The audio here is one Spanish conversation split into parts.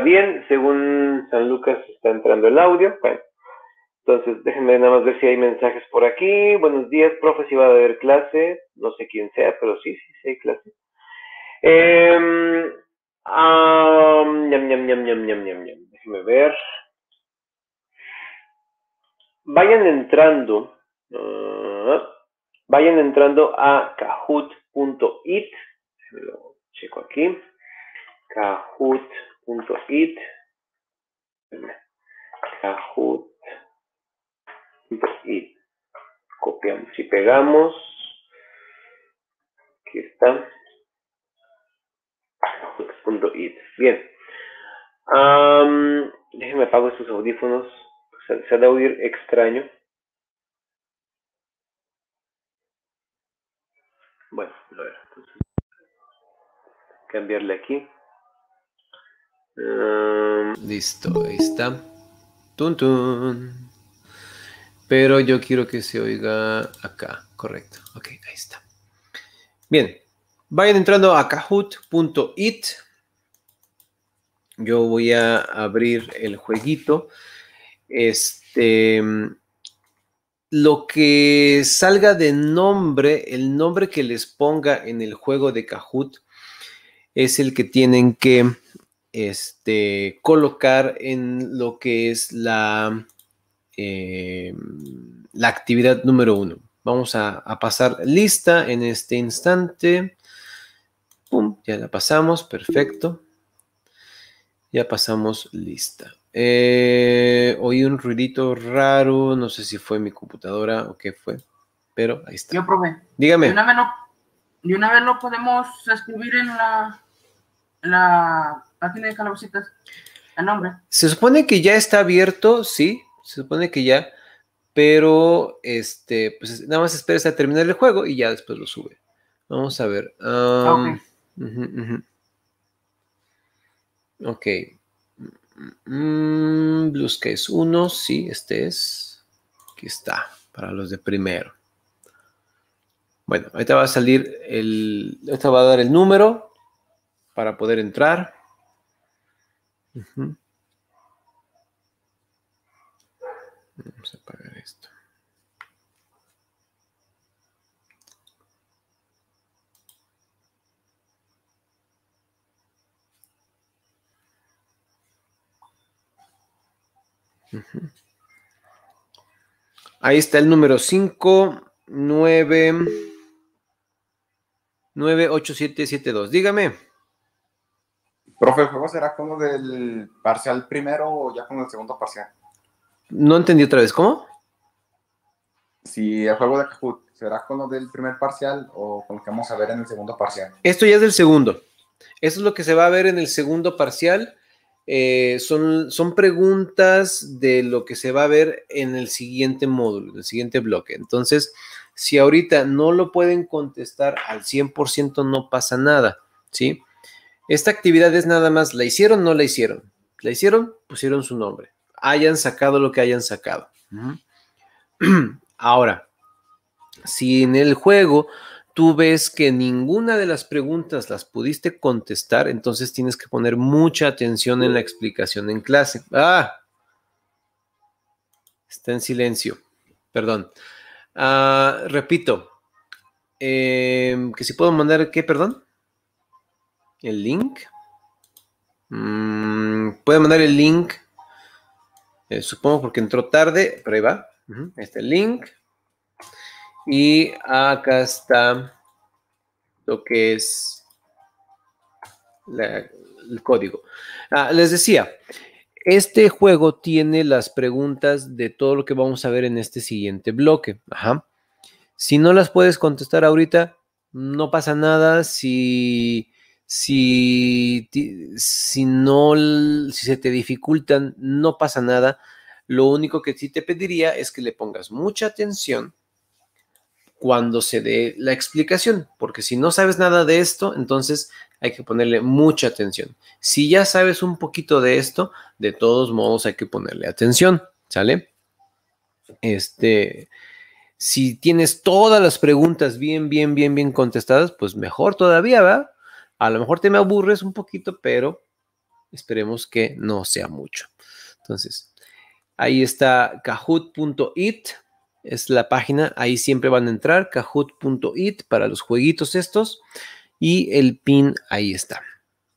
bien, según San Lucas está entrando el audio. Bueno, entonces déjenme nada más ver si hay mensajes por aquí. Buenos días, profe, si va a haber clase, no sé quién sea, pero sí, sí, sí hay clase. Em, déjenme ver. Vayan entrando, ah, vayan entrando a kahoot.it, lo checo aquí, kahoot.it punto it kahoot punto it copiamos y pegamos aquí está punto it bien um, déjenme apago estos audífonos se, se ha de oír extraño bueno a ver entonces cambiarle aquí Em, Listo, ahí está. Tun, tun. Pero yo quiero que se oiga acá, correcto. Ok, ahí está. Bien, vayan entrando a kahoot.it. Yo voy a abrir el jueguito. Este, lo que salga de nombre, el nombre que les ponga en el juego de Kahoot es el que tienen que este, colocar en lo que es la, eh, la actividad número uno. Vamos a, pasar lista en este instante. ya la pasamos, perfecto. Ya pasamos lista. Eh, oí un ruidito raro, no sé si fue mi computadora o qué fue, pero ahí está. Yo probé. Dígame. De una vez lo, podemos escribir en la, la de la nombre. Se supone que ya está abierto, sí, se supone que ya, pero este, pues nada más esperes a terminar el juego y ya después lo sube. Vamos a ver. Um, ok. okay. Blue case 1, sí, este es. Aquí está, para los de primero. Bueno, ahorita va a salir el. Ahorita va a dar el número para poder entrar. Uh -huh. Vamos a apagar esto. Uh -huh. Ahí está el número 5, 9, 9, 8, 7, 7, 2. Dígame. Profe, ¿el juego será como del parcial primero o ya con el segundo parcial? No entendí otra vez, ¿cómo? Si el juego de Kahoot será con lo del primer parcial o con lo que vamos a ver en el segundo parcial. Esto ya es del segundo. Eso es lo que se va a ver en el segundo parcial. Eh, son, son preguntas de lo que se va a ver en el siguiente módulo, en el siguiente bloque. Entonces, si ahorita no lo pueden contestar al 100%, no pasa nada, ¿sí? Esta actividad es nada más, ¿la hicieron o no la hicieron? ¿La hicieron? Pusieron su nombre. Hayan sacado lo que hayan sacado. Ahora, si en el juego tú ves que ninguna de las preguntas las pudiste contestar, entonces tienes que poner mucha atención en la explicación en clase. Ah, está en silencio, perdón. Ah, repito, em, que si puedo mandar, ¿qué, perdón? el link. Mm, puede mandar el link, eh, supongo porque entró tarde, Prueba. ahí va. Este link. Y acá está lo que es el código. Ah, les decía, este juego tiene las preguntas de todo lo que vamos a ver en este siguiente bloque. Ajá. Si no las puedes contestar ahorita, no pasa nada. Si si, si no, si se te dificultan, no pasa nada. Lo único que sí te pediría es que le pongas mucha atención cuando se dé la explicación, porque si no sabes nada de esto, entonces hay que ponerle mucha atención. Si ya sabes un poquito de esto, de todos modos hay que ponerle atención, ¿sale? Este, si tienes todas las preguntas bien, bien, bien, bien contestadas, pues mejor todavía, ¿va? A lo mejor te me aburres un poquito, pero esperemos que no sea mucho. Entonces, ahí está kahoot.it, es la página, ahí siempre van a entrar, kahoot.it para los jueguitos estos y el pin ahí está.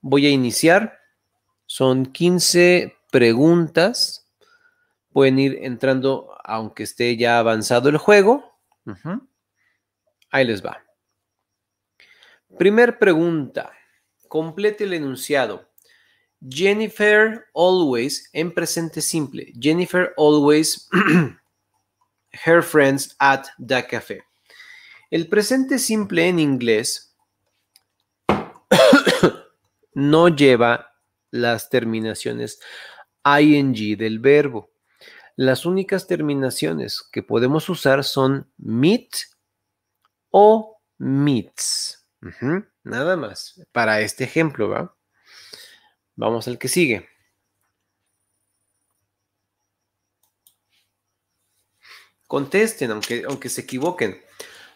Voy a iniciar, son 15 preguntas, pueden ir entrando aunque esté ya avanzado el juego. Ahí les va. Primer pregunta. Complete el enunciado. Jennifer always, en presente simple. Jennifer always, her friends at the café. El presente simple en inglés no lleva las terminaciones ing del verbo. Las únicas terminaciones que podemos usar son meet o meets nada más. Para este ejemplo, ¿va? Vamos al que sigue. Contesten, aunque, aunque se equivoquen.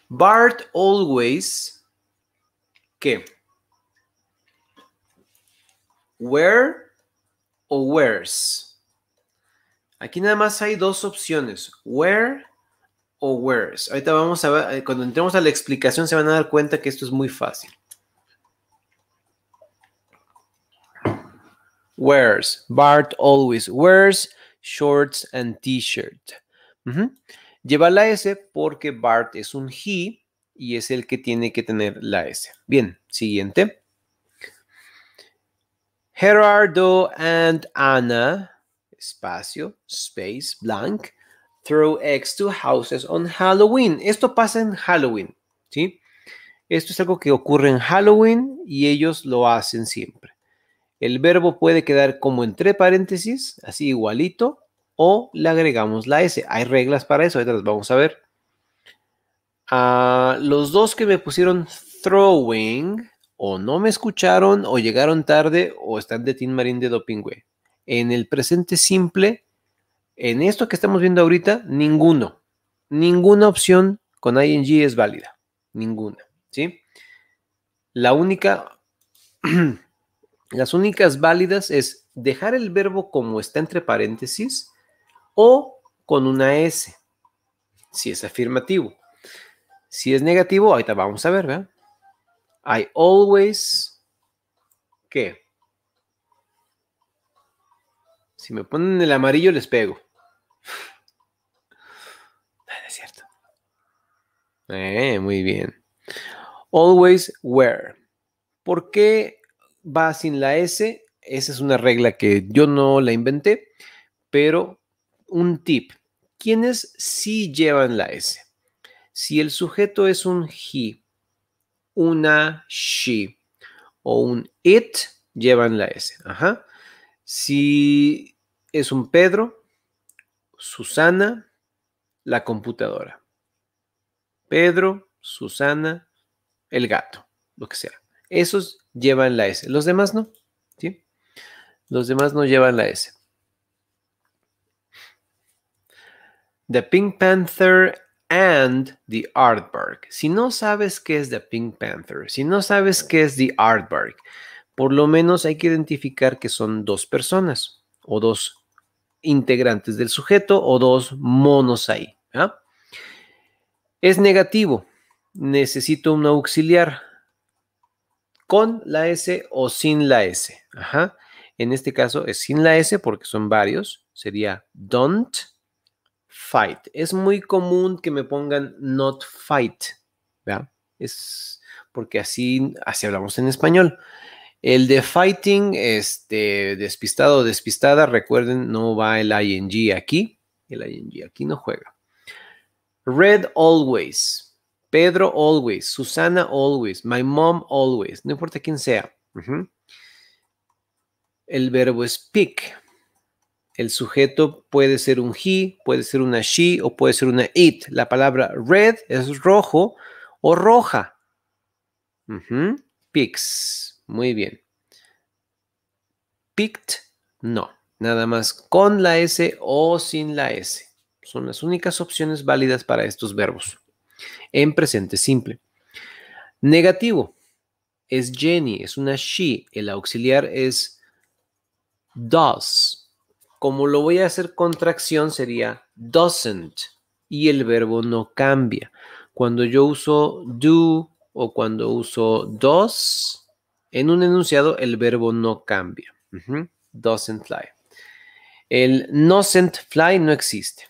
Bart always. ¿Qué? Where o where's. Aquí nada más hay dos opciones. Where o wears Ahorita vamos a ver, eh, cuando entremos a la explicación se van a dar cuenta que esto es muy fácil. Wears, Bart always wears shorts and t-shirt. Lleva la S porque Bart es un he y es el que tiene que tener la S. Bien, siguiente. Gerardo and Anna, espacio, space, blank, throw eggs to houses on Halloween. Esto pasa en Halloween, ¿sí? Esto es algo que ocurre en Halloween y ellos lo hacen siempre. El verbo puede quedar como entre paréntesis, así igualito, o le agregamos la S. Hay reglas para eso, ahorita las vamos a ver. Ah, los dos que me pusieron throwing, o no me escucharon, o llegaron tarde, o están de Tin Marín de Dopingüe. En el presente simple, en esto que estamos viendo ahorita, ninguno, ninguna opción con ING es válida. Ninguna, ¿sí? La única, las únicas válidas es dejar el verbo como está entre paréntesis o con una S, si es afirmativo. Si es negativo, ahorita vamos a ver, ¿verdad? I always, ¿qué? Si me ponen el amarillo, les pego. No es cierto. Eh, muy bien. Always wear. ¿Por qué va sin la S? Esa es una regla que yo no la inventé, pero un tip. ¿Quiénes sí llevan la S? Si el sujeto es un he, una she o un it, llevan la S. Ajá. Si es un Pedro, Susana, la computadora. Pedro, Susana, el gato, lo que sea. Esos llevan la S. Los demás no. ¿sí? Los demás no llevan la S. The Pink Panther and the Aardvark. Si no sabes qué es The Pink Panther, si no sabes qué es The Aardvark, por lo menos hay que identificar que son dos personas o dos integrantes del sujeto o dos monos ahí. Es negativo. Necesito un auxiliar con la S o sin la S. En este caso es sin la S porque son varios. Sería don't fight. Es muy común que me pongan not fight. Es porque así, así hablamos en español. El de fighting, este, despistado o despistada, recuerden, no va el ing aquí. El ing aquí no juega. Red always. Pedro always. Susana always. My mom always. No importa quién sea. El verbo es pick. El sujeto puede ser un he, puede ser una she o puede ser una it. La palabra red es rojo o roja. Picks. Muy bien. Picked, no. Nada más con la S o sin la S. Son las únicas opciones válidas para estos verbos. En presente simple. Negativo. Es Jenny, es una she. El auxiliar es does. Como lo voy a hacer contracción sería doesn't. Y el verbo no cambia. Cuando yo uso do o cuando uso does, en un enunciado, el verbo no cambia. Doesn't fly. El sent fly no existe.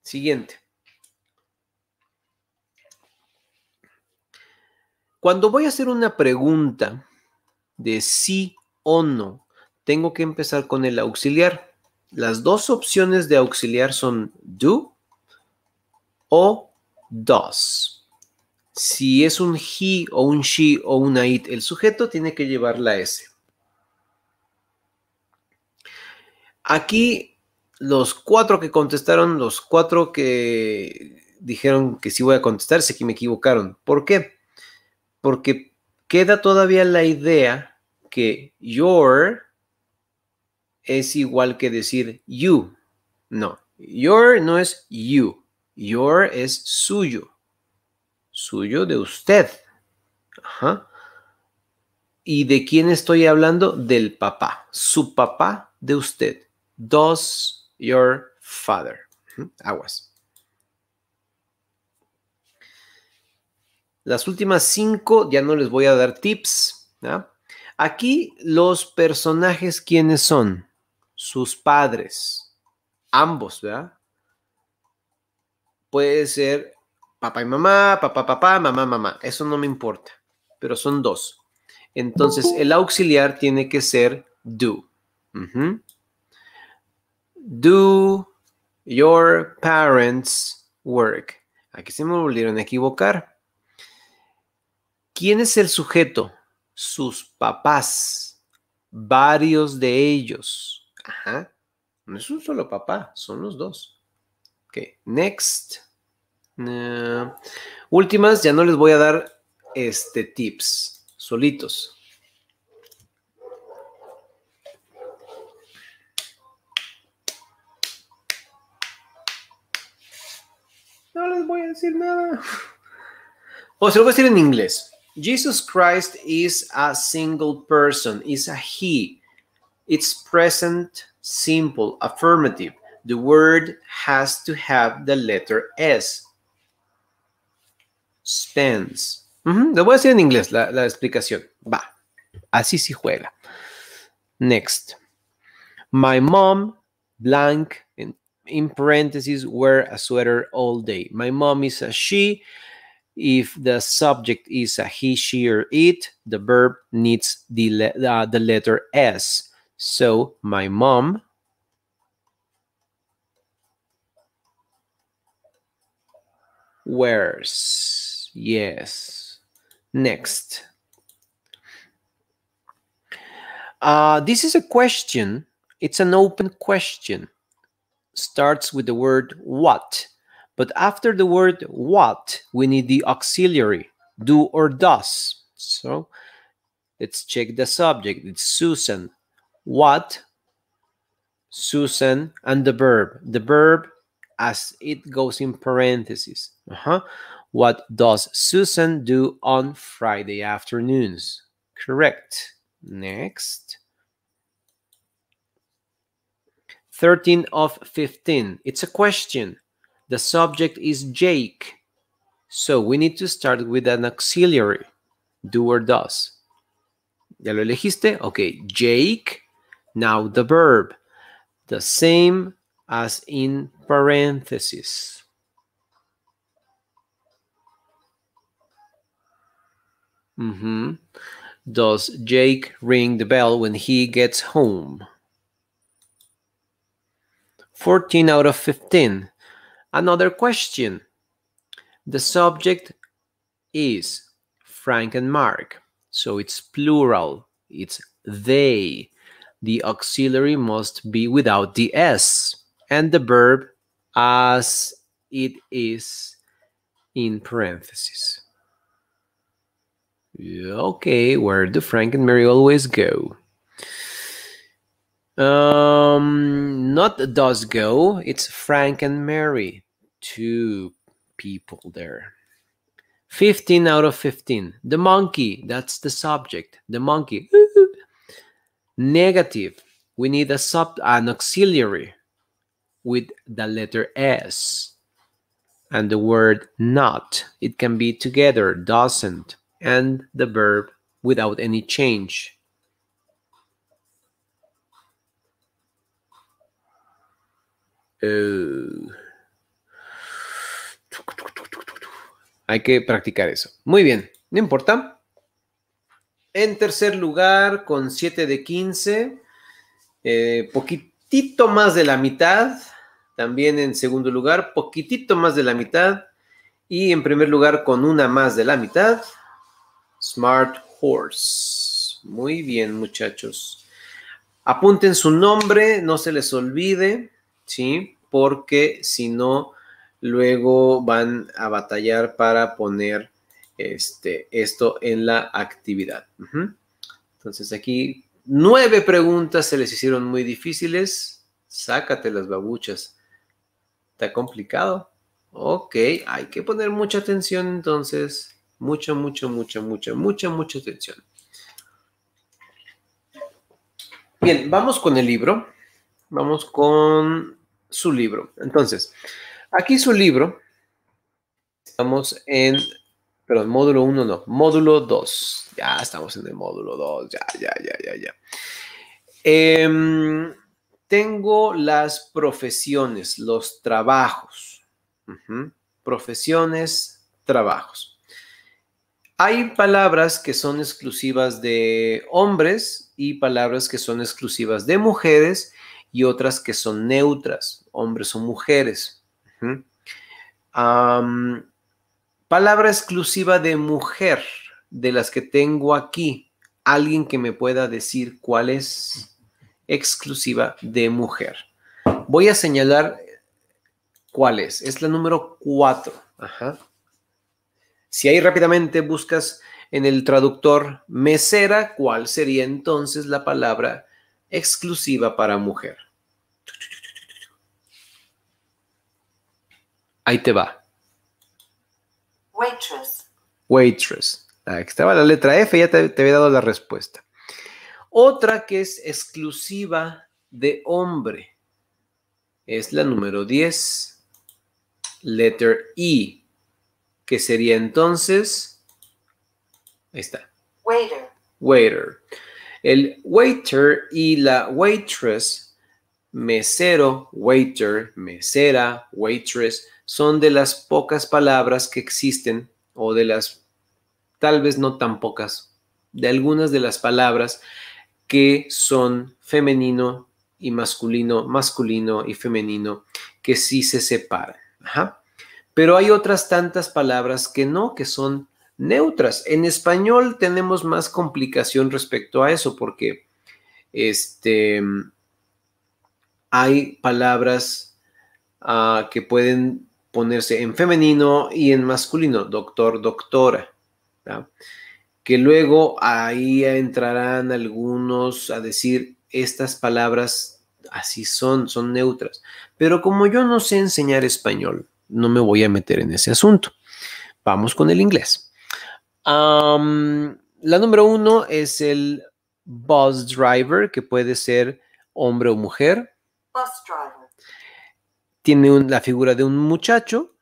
Siguiente. Cuando voy a hacer una pregunta de sí o no, tengo que empezar con el auxiliar. Las dos opciones de auxiliar son do o does. Si es un he o un she o una it, el sujeto tiene que llevar la S. Aquí los cuatro que contestaron, los cuatro que dijeron que sí voy a contestar, sé que me equivocaron. ¿Por qué? Porque queda todavía la idea que your es igual que decir you. No, your no es you, your es suyo suyo de usted. ¿Y de quién estoy hablando? Del papá, su papá de usted. Dos, your father. Aguas. Las últimas cinco ya no les voy a dar tips. Aquí los personajes, ¿quiénes son? Sus padres. Ambos, ¿verdad? Puede ser papá y mamá, papá, papá, mamá, mamá. Eso no me importa, pero son dos. Entonces, el auxiliar tiene que ser do. Do your parents work. Aquí se me volvieron a equivocar. ¿Quién es el sujeto? Sus papás. Varios de ellos. Ajá. No es un solo papá, son los dos. Ok, next. Eh, últimas, ya no les voy a dar este tips solitos. No les voy a decir nada. O se lo voy a decir en inglés. Jesus Christ is a single person, is a he. It's present, simple, affirmative. The word has to have the letter S. stands. Uh -huh. Lo voy a decir en inglés, la, la explicación. Va. Así sí juega. Next. My mom, blank, in, in parentheses, wear a sweater all day. My mom is a she. If the subject is a he, she, or it, the verb needs the, le uh, the letter S. So, my mom wears Yes. Next. Uh, this is a question. It's an open question. Starts with the word what. But after the word what, we need the auxiliary, do or does. So let's check the subject. It's Susan. What? Susan and the verb. The verb as it goes in parentheses. Uh -huh. What does Susan do on Friday afternoons? Correct. Next. 13 of 15. It's a question. The subject is Jake. So we need to start with an auxiliary. Do or does. ¿Ya lo elegiste? Okay. Jake. Now the verb. The same as in parentheses. Mm-hmm. Does Jake ring the bell when he gets home? 14 out of 15. Another question. The subject is Frank and Mark. So it's plural. It's they. The auxiliary must be without the S. And the verb as it is in parentheses. Okay, where do Frank and Mary always go? Um, not does go, it's Frank and Mary. Two people there. 15 out of 15. The monkey, that's the subject. The monkey. Negative. We need a sub an auxiliary with the letter S and the word not. It can be together, doesn't. and the verb without any change. Eh, hay que practicar eso. Muy bien, no importa. En tercer lugar, con 7 de 15, eh, poquitito más de la mitad. También en segundo lugar, poquitito más de la mitad. Y en primer lugar, con una más de la mitad. Smart Horse. Muy bien, muchachos. Apunten su nombre, no se les olvide, ¿sí? Porque si no, luego van a batallar para poner este, esto en la actividad. Entonces aquí nueve preguntas se les hicieron muy difíciles. Sácate las babuchas. Está complicado. Ok, hay que poner mucha atención entonces. Mucha, mucha, mucha, mucha, mucha, mucha atención. Bien, vamos con el libro. Vamos con su libro. Entonces, aquí su libro. Estamos en, perdón, módulo 1 no, módulo 2. Ya estamos en el módulo 2, ya, ya, ya, ya, ya. Em, tengo las profesiones, los trabajos. Profesiones, trabajos. Hay palabras que son exclusivas de hombres y palabras que son exclusivas de mujeres y otras que son neutras, hombres o mujeres. palabra exclusiva de mujer, de las que tengo aquí, alguien que me pueda decir cuál es exclusiva de mujer. Voy a señalar cuál es. Es la número cuatro, Ajá. Si ahí rápidamente buscas en el traductor mesera, ¿cuál sería entonces la palabra exclusiva para mujer? Ahí te va. Waitress. Waitress. Ahí estaba la letra F, ya te, te había dado la respuesta. Otra que es exclusiva de hombre es la número 10, letter E que sería entonces, ahí está. Waiter. Waiter. El waiter y la waitress, mesero, waiter, mesera, waitress, son de las pocas palabras que existen o de las, tal vez no tan pocas, de algunas de las palabras que son femenino y masculino, masculino y femenino, que sí se separan. Ajá. Pero hay otras tantas palabras que no, que son neutras. En español tenemos más complicación respecto a eso, porque este, hay palabras ah, que pueden ponerse en femenino y en masculino, doctor, doctora. Que luego ahí entrarán algunos a decir estas palabras así son, son neutras. Pero como yo no sé enseñar español, no me voy a meter en ese asunto. Vamos con el inglés. la número uno es el bus driver, que puede ser hombre o mujer. Bus driver. Tiene la figura de un muchacho.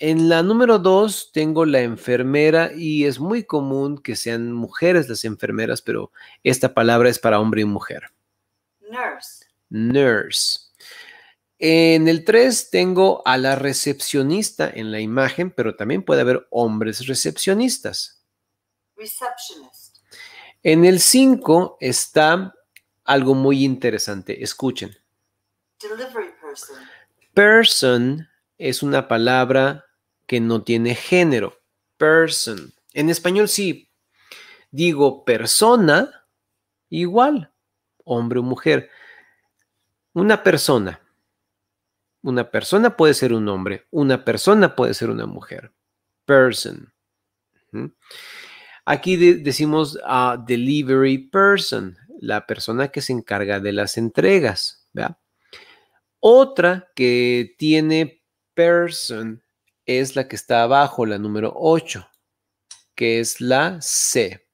En la número dos tengo la enfermera y es muy común que sean mujeres las enfermeras, pero esta palabra es para hombre y mujer. Nurse. Nurse. En el 3 tengo a la recepcionista en la imagen, pero también puede haber hombres recepcionistas. Receptionist. En el 5 está algo muy interesante. Escuchen. person. Person es una palabra que no tiene género. Person. En español sí. Digo persona igual, hombre o mujer. Una persona una persona puede ser un hombre, una persona puede ser una mujer. Person. Aquí decimos a ah, delivery person, la persona que se encarga de las entregas. Otra que tiene person es la que está abajo, la número 8, que es la C.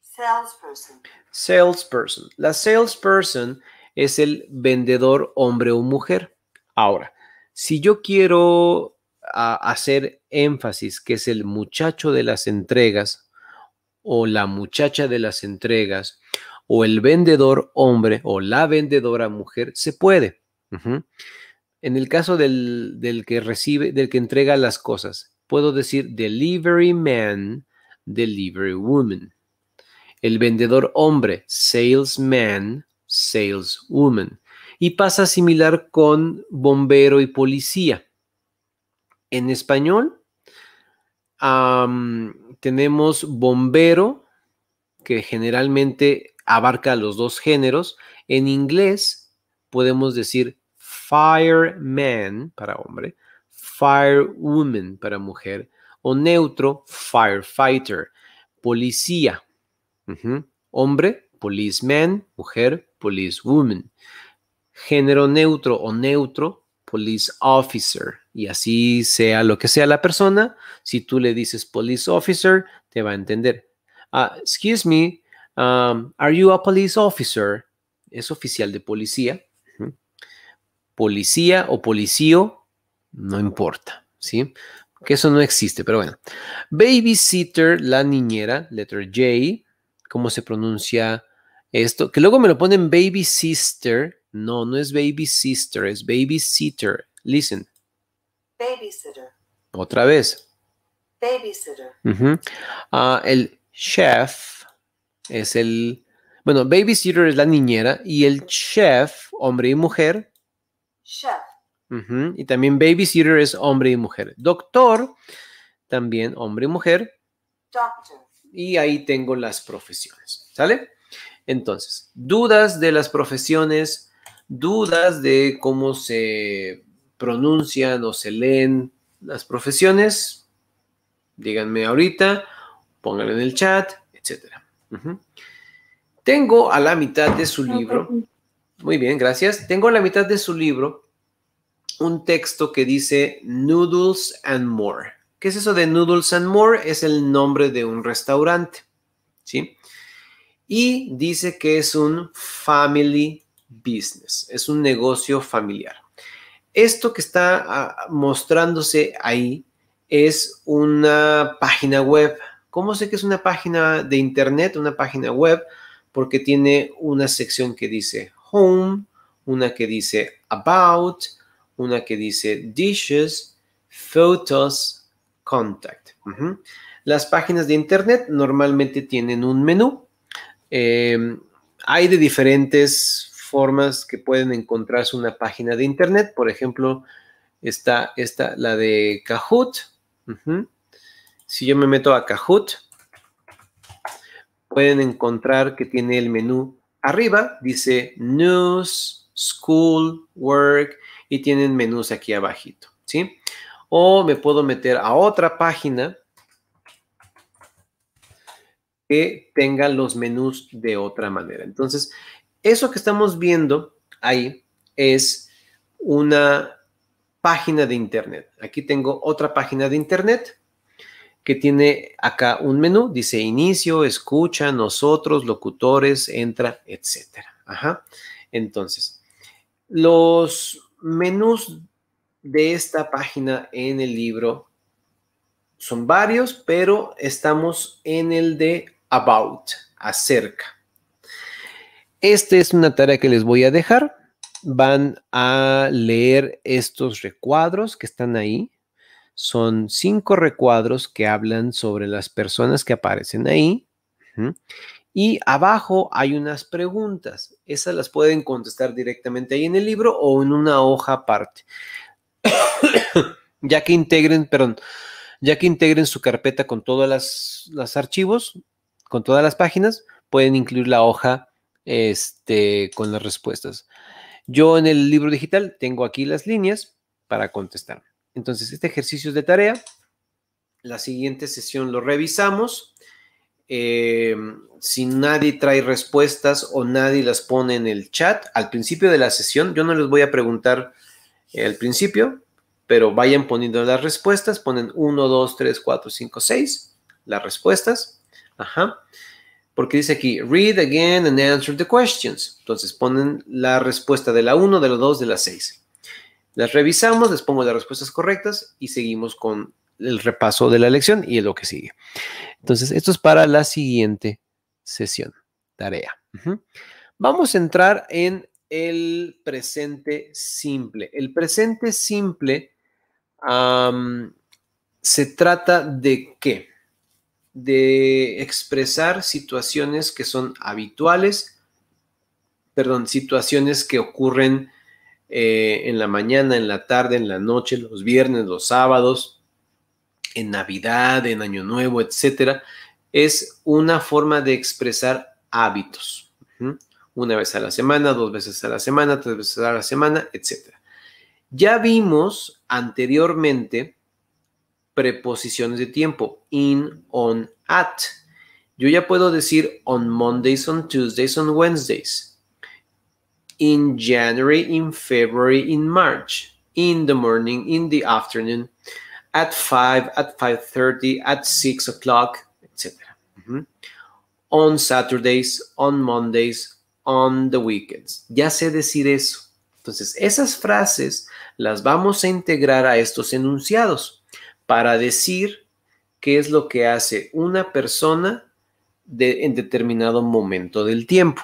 Salesperson. Salesperson. La salesperson es el vendedor hombre o mujer. Ahora, si yo quiero ah, hacer énfasis que es el muchacho de las entregas o la muchacha de las entregas o el vendedor hombre o la vendedora mujer, se puede. En el caso del, del, que recibe, del que entrega las cosas, puedo decir delivery man, delivery woman. El vendedor hombre, salesman, saleswoman. Y pasa similar con bombero y policía. En español tenemos bombero, que generalmente abarca los dos géneros. En inglés podemos decir fireman para hombre, firewoman para mujer, o neutro, firefighter, policía. Hombre, policeman, mujer, policewoman género neutro o neutro, police officer. Y así sea lo que sea la persona, si tú le dices police officer, te va a entender. Ah, excuse me, um, are you a police officer? Es oficial de policía. Policía o policío, no importa, ¿sí? Que eso no existe, pero bueno. Babysitter, la niñera, letter J, ¿cómo se pronuncia esto? Que luego me lo ponen baby no, no es baby sister, es babysitter. Listen. Babysitter. Otra vez. Babysitter. Ah, el chef es el... Bueno, babysitter es la niñera y el chef, hombre y mujer. Chef. Y también babysitter es hombre y mujer. Doctor, también hombre y mujer. Doctor. Y ahí tengo las profesiones. ¿Sale? Entonces, dudas de las profesiones dudas de cómo se pronuncian o se leen las profesiones, díganme ahorita, pónganlo en el chat, etc. Tengo a la mitad de su libro, muy bien, gracias, tengo a la mitad de su libro un texto que dice Noodles and More. ¿Qué es eso de Noodles and More? Es el nombre de un restaurante, ¿sí? Y dice que es un family business, es un negocio familiar. Esto que está ah, mostrándose ahí es una página web. ¿Cómo sé que es una página de internet, una página web? Porque tiene una sección que dice home, una que dice about, una que dice dishes, photos, contact. Las páginas de internet normalmente tienen un menú. Em, hay de diferentes formas que pueden encontrarse una página de internet. Por ejemplo, está esta, la de Kahoot. Si yo me meto a Kahoot, pueden encontrar que tiene el menú arriba, dice News, School, Work, y tienen menús aquí abajito, ¿sí? O me puedo meter a otra página que tenga los menús de otra manera. Entonces, eso que estamos viendo ahí es una página de internet. Aquí tengo otra página de internet que tiene acá un menú, dice inicio, escucha, nosotros, locutores, entra, etcétera. Ajá. Entonces, los menús de esta página en el libro son varios, pero estamos en el de about, acerca. Esta es una tarea que les voy a dejar. Van a leer estos recuadros que están ahí. Son cinco recuadros que hablan sobre las personas que aparecen ahí. Y abajo hay unas preguntas. Esas las pueden contestar directamente ahí en el libro o en una hoja aparte. ya que integren, perdón, ya que integren su carpeta con todos los archivos, con todas las páginas, pueden incluir la hoja este, con las respuestas. Yo en el libro digital tengo aquí las líneas para contestar. Entonces, este ejercicio es de tarea. La siguiente sesión lo revisamos. Eh, si nadie trae respuestas o nadie las pone en el chat, al principio de la sesión, yo no les voy a preguntar eh, al principio, pero vayan poniendo las respuestas, ponen 1, 2, 3, 4, 5, 6, las respuestas. Ajá porque dice aquí, read again and answer the questions. Entonces ponen la respuesta de la 1, de la 2, de la 6. Las revisamos, les pongo las respuestas correctas y seguimos con el repaso de la lección y es lo que sigue. Entonces, esto es para la siguiente sesión, tarea. Vamos a entrar en el presente simple. El presente simple se trata de qué? de expresar situaciones que son habituales, perdón, situaciones que ocurren eh, en la mañana, en la tarde, en la noche, los viernes, los sábados, en Navidad, en Año Nuevo, etcétera, es una forma de expresar hábitos. Una vez a la semana, dos veces a la semana, tres veces a la semana, etcétera. Ya vimos anteriormente preposiciones de tiempo, in, on, at. Yo ya puedo decir on Mondays, on Tuesdays, on Wednesdays. In January, in February, in March. In the morning, in the afternoon. At 5, at 5.30, at 6 o'clock, etc. On Saturdays, on Mondays, on the weekends. Ya sé decir eso. Entonces, esas frases las vamos a integrar a estos enunciados para decir qué es lo que hace una persona en determinado momento del tiempo.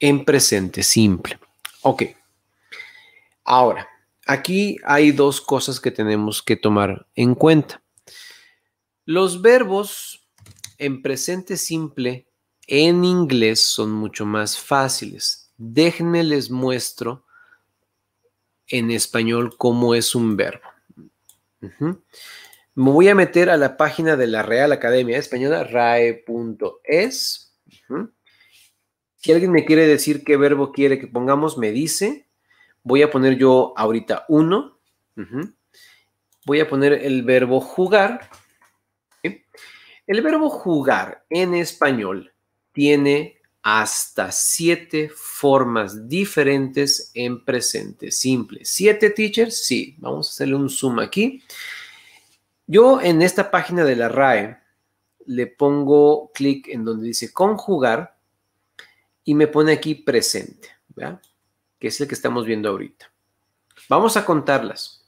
En presente simple. Ok. Ahora, aquí hay dos cosas que tenemos que tomar en cuenta. Los verbos en presente simple en inglés son mucho más fáciles. Déjenme les muestro en español cómo es un verbo. Me voy a meter a la página de la Real Academia Española, rae.es. Si alguien me quiere decir qué verbo quiere que pongamos, me dice. Voy a poner yo ahorita uno. Voy a poner el verbo jugar. El verbo jugar en español tiene hasta siete formas diferentes en presente simple. ¿Siete teachers? Sí. Vamos a hacerle un zoom aquí. Yo en esta página de la RAE le pongo clic en donde dice conjugar y me pone aquí presente, ¿verdad? Que es el que estamos viendo ahorita. Vamos a contarlas.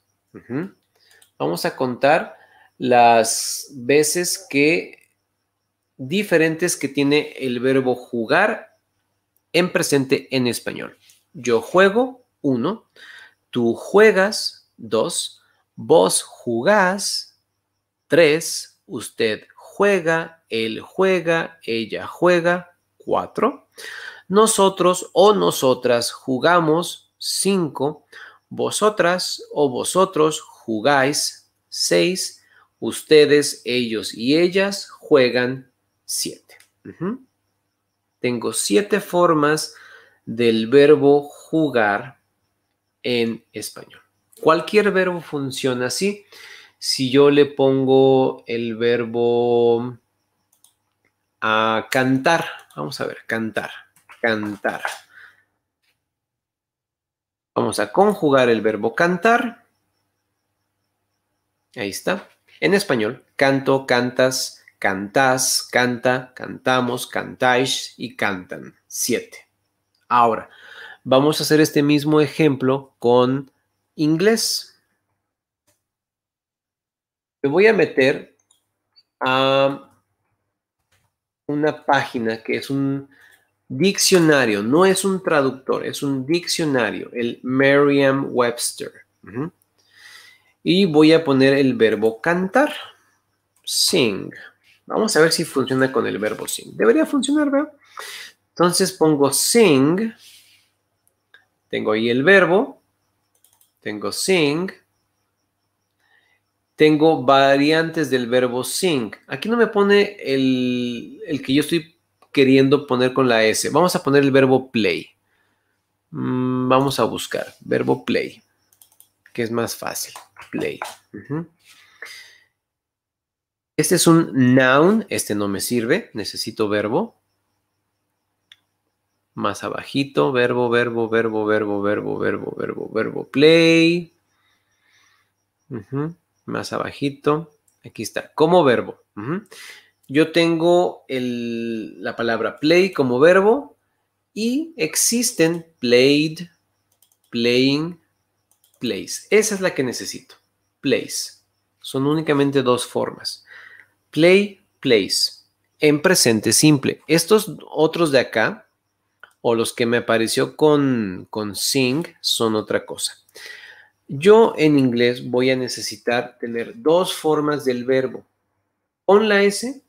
Vamos a contar las veces que diferentes que tiene el verbo jugar en presente en español. Yo juego, uno. Tú juegas, dos. Vos jugás, tres. Usted juega, él juega, ella juega, cuatro. Nosotros o nosotras jugamos, cinco. Vosotras o vosotros jugáis, seis. Ustedes, ellos y ellas juegan, tengo siete formas del verbo jugar en español. Cualquier verbo funciona así. Si yo le pongo el verbo a cantar, vamos a ver, cantar, cantar. Vamos a conjugar el verbo cantar. Ahí está. En español, canto, cantas, cantás, canta, cantamos, cantáis y cantan. Siete. Ahora, vamos a hacer este mismo ejemplo con inglés. Me voy a meter a una página que es un diccionario, no es un traductor, es un diccionario, el Merriam-Webster. Y voy a poner el verbo cantar, sing. Vamos a ver si funciona con el verbo sing. Debería funcionar, ¿verdad? Entonces pongo sing. Tengo ahí el verbo. Tengo sing. Tengo variantes del verbo sing. Aquí no me pone el, que yo estoy queriendo poner con la S. Vamos a poner el verbo play. Mm, vamos a buscar. Verbo play. Que es más fácil. Play. Uh este es un noun, este no me sirve, necesito verbo. Más abajito, verbo, verbo, verbo, verbo, verbo, verbo, verbo, verbo, play. Más abajito, aquí está, como verbo. Yo tengo la palabra play como verbo y existen played, playing, place. Esa es la que necesito, place. Son únicamente dos formas play, place, en presente simple. Estos otros de acá, o los que me apareció con, con sing, son otra cosa. Yo en inglés voy a necesitar tener dos formas del verbo, con la S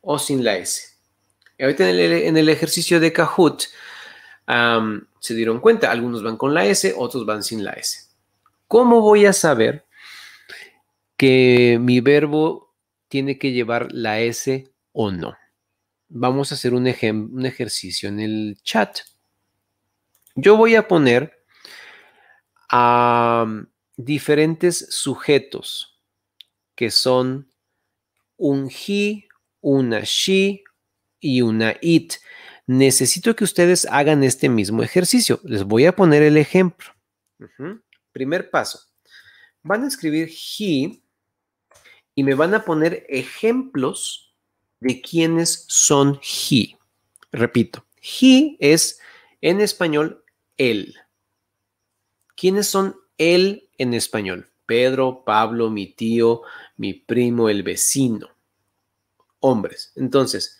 o sin la S. ahorita en el, ejercicio de Kahoot se dieron cuenta, algunos van con la S, otros van sin la S. ¿Cómo voy a saber que mi verbo tiene que llevar la S o no. Vamos a hacer un, ejercicio en el chat. Yo voy a poner a um, diferentes sujetos que son un he, una she y una it. Necesito que ustedes hagan este mismo ejercicio. Les voy a poner el ejemplo. Primer paso. Van a escribir he y me van a poner ejemplos de quiénes son he. Repito, he es en español él. ¿Quiénes son él en español? Pedro, Pablo, mi tío, mi primo, el vecino. Hombres. Entonces,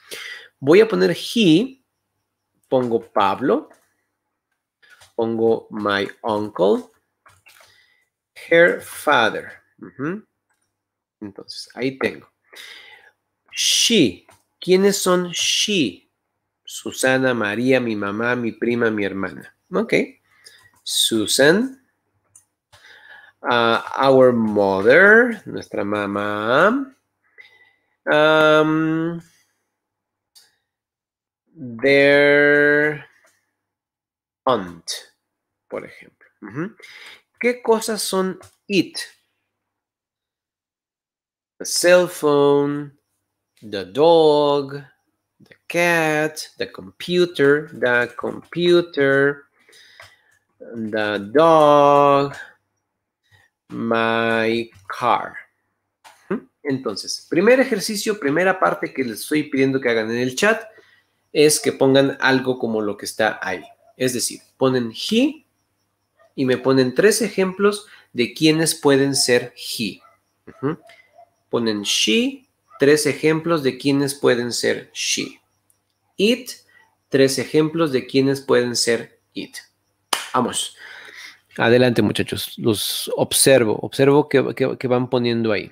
voy a poner he, pongo Pablo, pongo my uncle, her father. Entonces, ahí tengo. She. ¿Quiénes son she? Susana, María, mi mamá, mi prima, mi hermana. Ok. Susan. Ah, our mother, nuestra mamá. Um, their aunt, por ejemplo. ¿Qué cosas son it? cell phone, the dog, the cat, the computer, the computer, the dog, my car. Entonces, primer ejercicio, primera parte que les estoy pidiendo que hagan en el chat es que pongan algo como lo que está ahí. Es decir, ponen he y me ponen tres ejemplos de quienes pueden ser he ponen she, tres ejemplos de quienes pueden ser she. It, tres ejemplos de quienes pueden ser it. Vamos. Adelante, muchachos. Los observo. Observo que, que van poniendo ahí.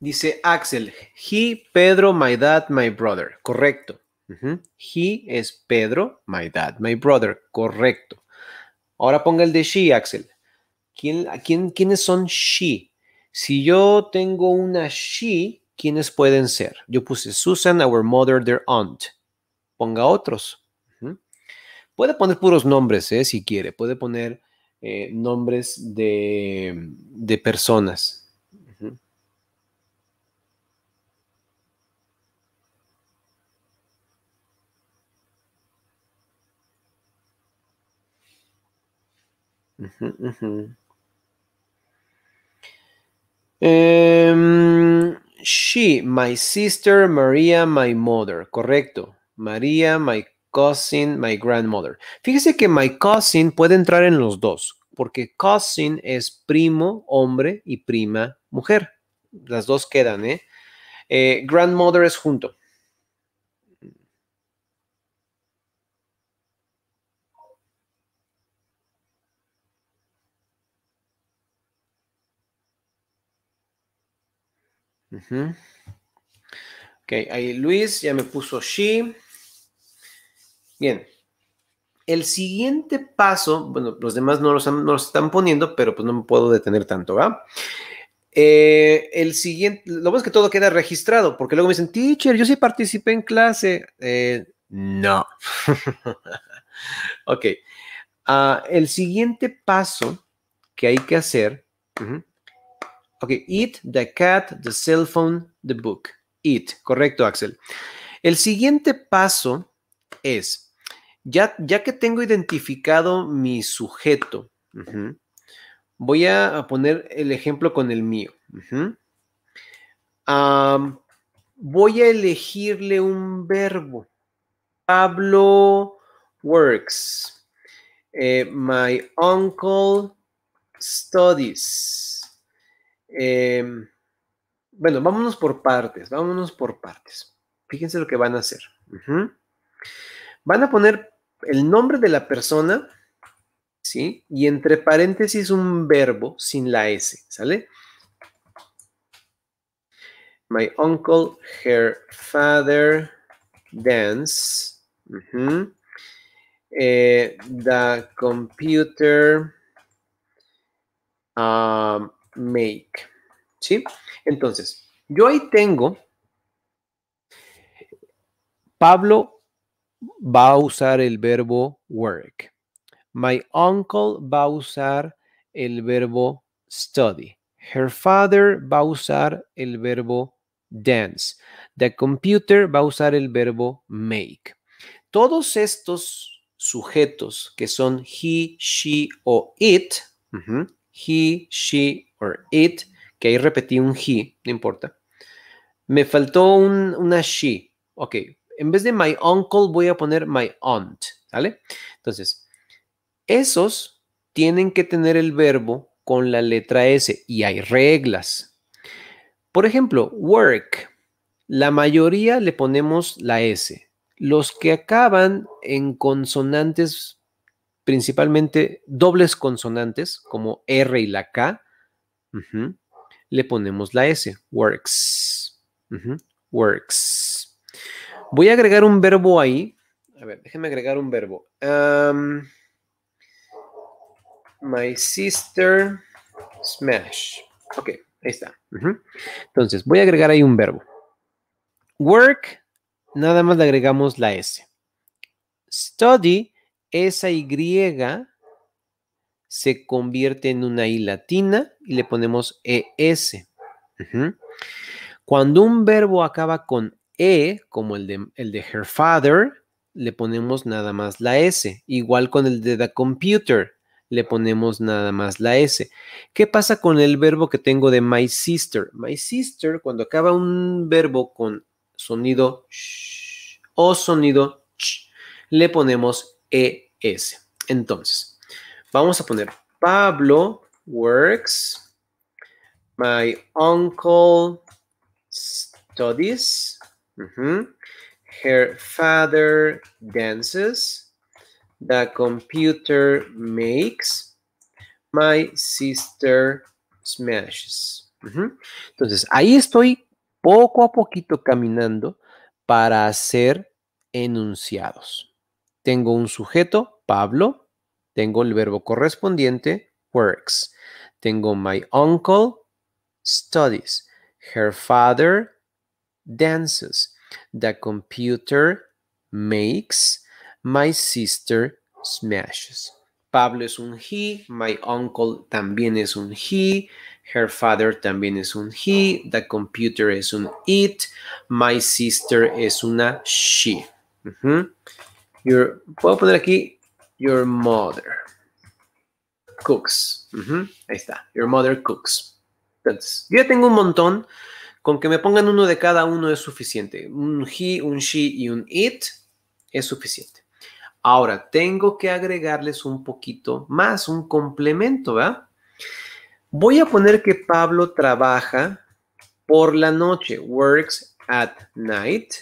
Dice Axel, he, Pedro, my dad, my brother. Correcto. He es Pedro, my dad, my brother. Correcto. Ahora ponga el de she, Axel. ¿Quién, ¿Quiénes son she? Si yo tengo una she, ¿quiénes pueden ser? Yo puse Susan, our mother, their aunt. Ponga otros. Puede poner puros nombres, eh, si quiere. Puede poner eh, nombres de, de personas. Em, she, my sister, María, my mother. Correcto. María, my cousin, my grandmother. Fíjese que my cousin puede entrar en los dos, porque cousin es primo hombre y prima mujer. Las dos quedan, ¿eh? eh grandmother es junto. Ok, ahí Luis ya me puso she. Bien. El siguiente paso, bueno, los demás no los, están poniendo, pero pues no me puedo detener tanto, ¿va? Eh, el siguiente, lo bueno es que todo queda registrado, porque luego me dicen, teacher, yo sí participé en clase. Eh, no. ok. Ah, el siguiente paso que hay que hacer Ok, it, the cat, the cell phone, the book. It, correcto, Axel. El siguiente paso es, ya, ya que tengo identificado mi sujeto, voy a poner el ejemplo con el mío. voy a elegirle un verbo. Pablo works. Eh, my uncle studies. Em, bueno, vámonos por partes, vámonos por partes. Fíjense lo que van a hacer. Van a poner el nombre de la persona, ¿sí? Y entre paréntesis un verbo sin la S, ¿sale? My uncle, her father, dance. Eh, the computer um, make. ¿Sí? Entonces, yo ahí tengo, Pablo va a usar el verbo work. My uncle va a usar el verbo study. Her father va a usar el verbo dance. The computer va a usar el verbo make. Todos estos sujetos que son he, she o it, he, she or it, que ahí repetí un he, no importa. Me faltó una she. Ok, en vez de my uncle voy a poner my aunt, ¿vale? Entonces, esos tienen que tener el verbo con la letra S y hay reglas. Por ejemplo, work. La mayoría le ponemos la S. Los que acaban en consonantes principalmente dobles consonantes como R y la K, le ponemos la S, works, works. Voy a agregar un verbo ahí. A ver, déjeme agregar un verbo. my sister smash. Ok, ahí está. Entonces, voy a agregar ahí un verbo. Work, nada más le agregamos la S. Study, esa Y se convierte en una I latina y le ponemos ES. Cuando un verbo acaba con E, como el de, el de her father, le ponemos nada más la S. Igual con el de the computer, le ponemos nada más la S. ¿Qué pasa con el verbo que tengo de my sister? My sister, cuando acaba un verbo con sonido sh o sonido ch, le ponemos ES. Entonces, vamos a poner Pablo works, my uncle studies, her father dances, the computer makes, my sister smashes. Entonces, ahí estoy poco a poquito caminando para hacer enunciados. Tengo un sujeto, Pablo. Tengo el verbo correspondiente, works. Tengo my uncle, studies. Her father, dances. The computer, makes. My sister, smashes. Pablo es un he, my uncle también es un he, her father también es un he, the computer es un it, my sister es una she. Your, puedo poner aquí, your mother cooks. Ahí está, your mother cooks. Entonces, yo ya tengo un montón. Con que me pongan uno de cada uno es suficiente. Un he, un she y un it es suficiente. Ahora, tengo que agregarles un poquito más, un complemento, ¿verdad? Voy a poner que Pablo trabaja por la noche, works at night.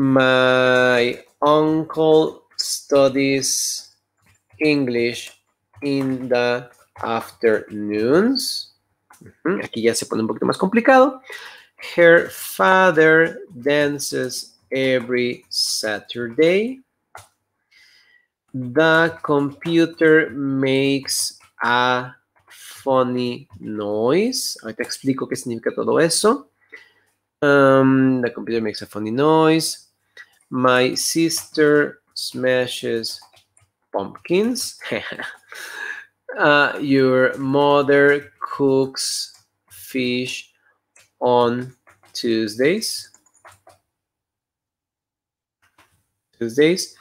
My uncle studies English in the afternoons. Aquí ya se pone un poquito más complicado. Her father dances every Saturday. The computer makes a funny noise. Ahorita explico qué significa todo eso. Um, the computer makes a funny noise. My sister smashes pumpkins. Uh, your mother cooks fish on Tuesdays. Tuesdays.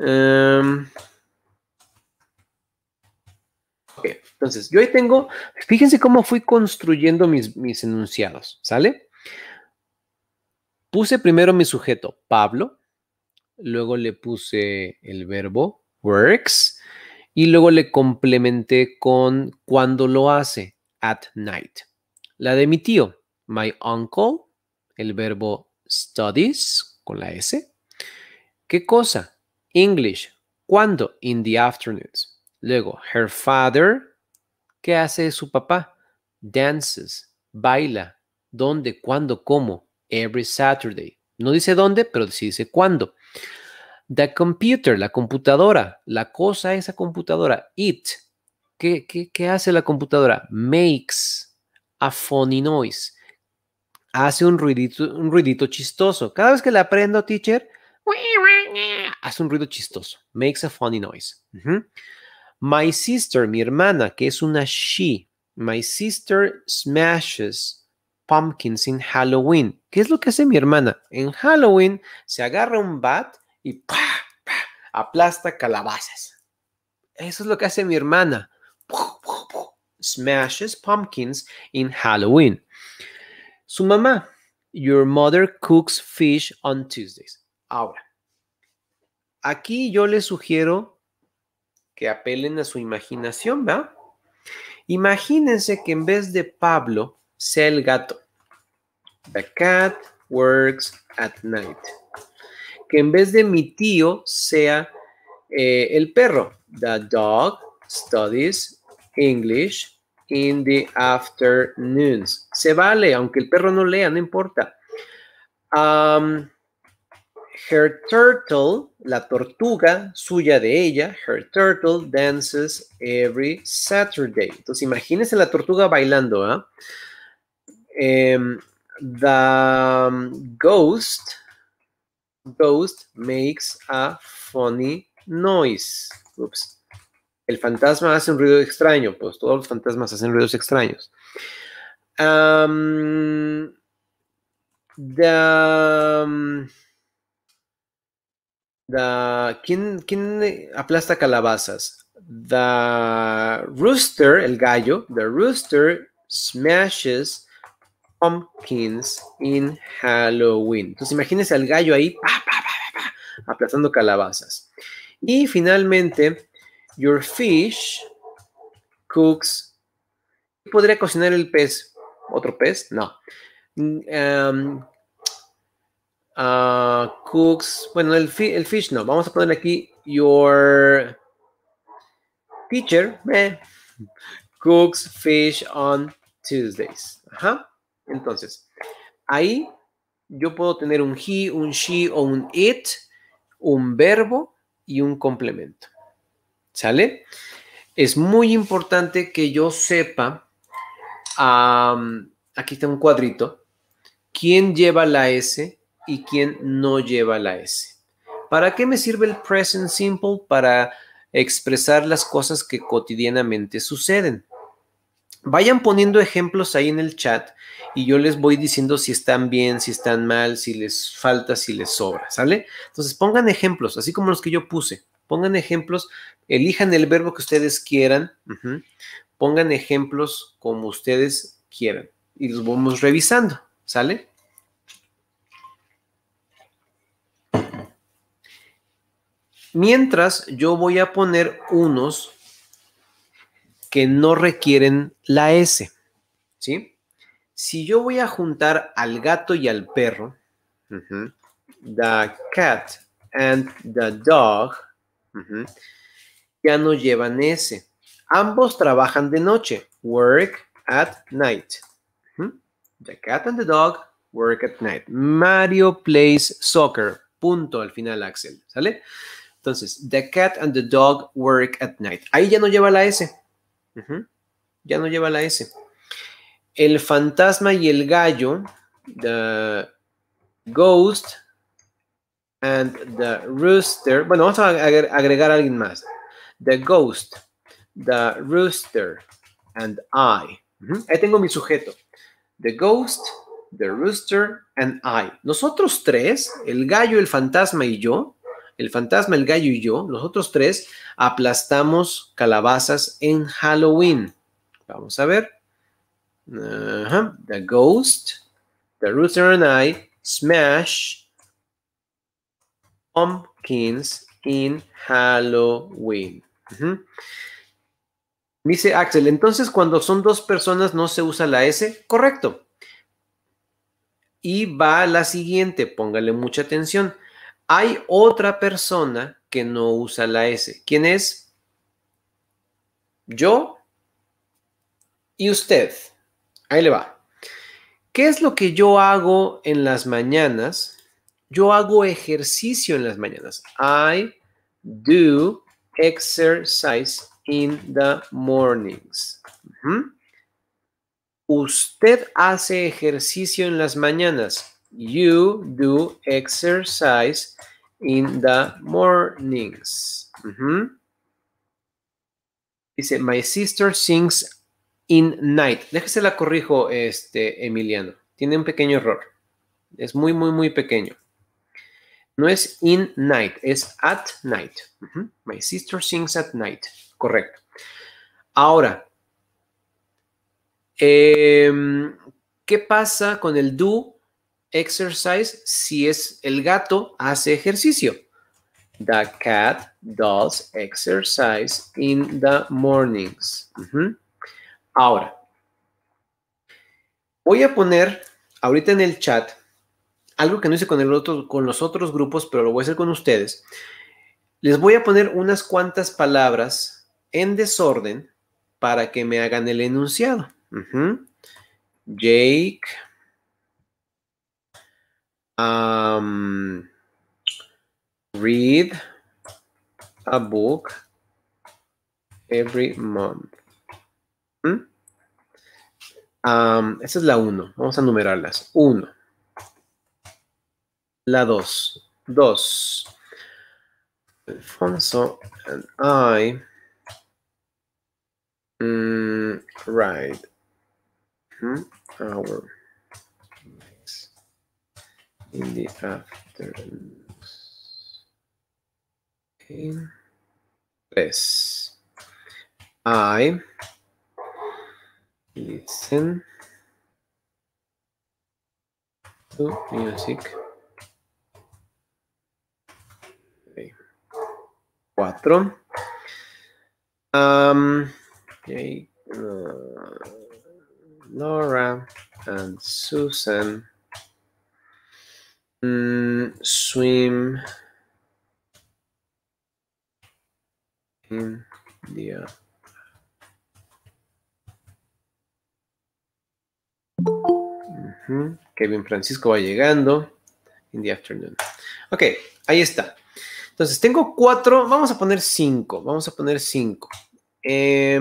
Um, entonces yo ahí tengo, fíjense cómo fui construyendo mis, mis enunciados, ¿sale? Puse primero mi sujeto, Pablo, luego le puse el verbo works y luego le complementé con cuando lo hace, at night. La de mi tío, my uncle, el verbo studies con la S. ¿Qué cosa? English. cuando In the afternoons. Luego, her father. ¿Qué hace su papá? Dances. Baila. ¿Dónde? ¿Cuándo? ¿Cómo? every Saturday. No dice dónde, pero sí dice cuándo. The computer, la computadora, la cosa esa computadora, it. ¿Qué, hace la computadora? Makes a funny noise. Hace un ruidito, un ruidito chistoso. Cada vez que la aprendo, teacher, hace un ruido chistoso. Makes a funny noise. My sister, mi hermana, que es una she. My sister smashes pumpkins in Halloween. ¿Qué es lo que hace mi hermana? En Halloween se agarra un bat y aplasta calabazas. Eso es lo que hace mi hermana. Smashes pumpkins en Halloween. Su mamá. Your mother cooks fish on Tuesdays. Ahora, aquí yo les sugiero que apelen a su imaginación, ¿va? Imagínense que en vez de Pablo sea el gato. The cat works at night. Que en vez de mi tío sea eh, el perro. The dog studies English in the afternoons. Se vale, aunque el perro no lea, no importa. Um, her turtle, la tortuga suya de ella, her turtle dances every Saturday. Entonces imagínense la tortuga bailando, ¿ah? Em, the um, ghost ghost makes a funny noise. Oops. El fantasma hace un ruido extraño, pues todos los fantasmas hacen ruidos extraños. the, um, the, ¿Quién aplasta calabazas? The rooster, el gallo, the rooster smashes pumpkins in Halloween. Entonces imagínense al gallo ahí aplastando calabazas. Y finalmente, your fish cooks. ¿Podría cocinar el pez? ¿Otro pez? No. Mm, um, uh, cooks. Bueno, el, fish no. Vamos a poner aquí your teacher cooks fish on Tuesdays. Ajá. Entonces, ahí yo puedo tener un he, un she o un it, un verbo y un complemento. ¿Sale? Es muy importante que yo sepa, aquí está un cuadrito, quién lleva la S y quién no lleva la S. ¿Para qué me sirve el present simple? Para expresar las cosas que cotidianamente suceden. Vayan poniendo ejemplos ahí en el chat y yo les voy diciendo si están bien, si están mal, si les falta, si les sobra, ¿sale? Entonces pongan ejemplos, así como los que yo puse. Pongan ejemplos, elijan el verbo que ustedes quieran, pongan ejemplos como ustedes quieran y los vamos revisando, ¿sale? Mientras yo voy a poner unos que no requieren la S. ¿Sí? Si yo voy a juntar al gato y al perro, the cat and the dog, ya no llevan S. Ambos trabajan de noche. Work at night. The cat and the dog work at night. Mario plays soccer. Punto al final, Axel. ¿Sale? Entonces, the cat and the dog work at night. Ahí ya no lleva la S. Ya no lleva la S. El fantasma y el gallo, The Ghost and the Rooster. Bueno, vamos a agregar a alguien más. The Ghost, The Rooster and I. Ahí tengo mi sujeto. The Ghost, The Rooster and I. Nosotros tres, el gallo, el fantasma y yo, el fantasma, el gallo y yo, los otros tres, aplastamos calabazas en Halloween. Vamos a ver. The Ghost, The Rooster and I, Smash, Pumpkins in Halloween. Dice Axel, entonces cuando son dos personas no se usa la S, correcto. Y va la siguiente, póngale mucha atención. Hay otra persona que no usa la S. ¿Quién es? Yo y usted. Ahí le va. ¿Qué es lo que yo hago en las mañanas? Yo hago ejercicio en las mañanas. I do exercise in the mornings. Usted hace ejercicio en las mañanas you do exercise in the mornings. Dice, my sister sings in night. Déjese la corrijo, este, Emiliano. Tiene un pequeño error. Es muy, muy, muy pequeño. No es in night, es at night. My sister sings at night. Correcto. Ahora, em, ¿qué pasa con el do exercise si es el gato hace ejercicio. The cat does exercise in the mornings. Ahora, voy a poner ahorita en el chat algo que no hice con, con los otros grupos, pero lo voy a hacer con ustedes. Les voy a poner unas cuantas palabras en desorden para que me hagan el enunciado. Jake. Um, read a book every month. ¿Mm? Um, esa es la 1. Vamos a numerarlas. 1. La 2. 2. Alfonso and I mm, ride mm, our in the afternoon. Okay. Yes. I listen to music. Okay. Cuatro. Um, okay. Uh, Laura and Susan Mm, swim. in the Kevin Francisco va llegando. In the afternoon. Ok, ahí está. Entonces, tengo cuatro. Vamos a poner cinco. Vamos a poner cinco. Eh,